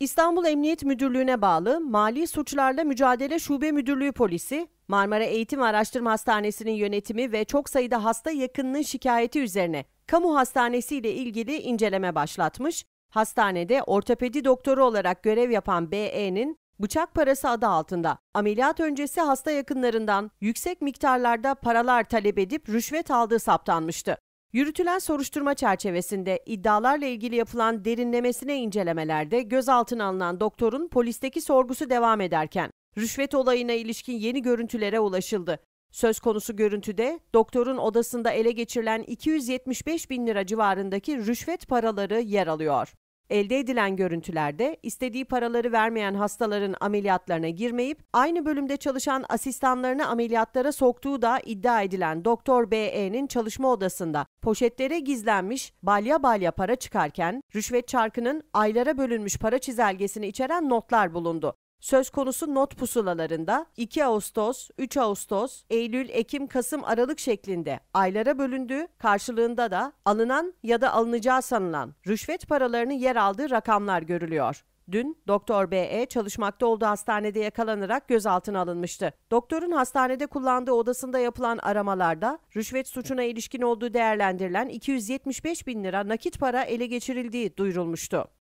İstanbul Emniyet Müdürlüğü'ne bağlı Mali Suçlarla Mücadele Şube Müdürlüğü polisi, Marmara Eğitim Araştırma Hastanesi'nin yönetimi ve çok sayıda hasta yakınının şikayeti üzerine kamu hastanesi ile ilgili inceleme başlatmış. Hastanede ortopedi doktoru olarak görev yapan BE'nin bıçak parası adı altında ameliyat öncesi hasta yakınlarından yüksek miktarlarda paralar talep edip rüşvet aldığı saptanmıştı. Yürütülen soruşturma çerçevesinde iddialarla ilgili yapılan derinlemesine incelemelerde gözaltına alınan doktorun polisteki sorgusu devam ederken rüşvet olayına ilişkin yeni görüntülere ulaşıldı. Söz konusu görüntüde doktorun odasında ele geçirilen 275 bin lira civarındaki rüşvet paraları yer alıyor. Elde edilen görüntülerde istediği paraları vermeyen hastaların ameliyatlarına girmeyip aynı bölümde çalışan asistanlarını ameliyatlara soktuğu da iddia edilen Doktor BE'nin çalışma odasında poşetlere gizlenmiş balya balya para çıkarken rüşvet çarkının aylara bölünmüş para çizelgesini içeren notlar bulundu. Söz konusu not pusulalarında 2 Ağustos, 3 Ağustos, Eylül, Ekim, Kasım, Aralık şeklinde aylara bölündüğü karşılığında da alınan ya da alınacağı sanılan rüşvet paralarının yer aldığı rakamlar görülüyor. Dün Doktor BE çalışmakta olduğu hastanede yakalanarak gözaltına alınmıştı. Doktorun hastanede kullandığı odasında yapılan aramalarda rüşvet suçuna ilişkin olduğu değerlendirilen 275 bin lira nakit para ele geçirildiği duyurulmuştu.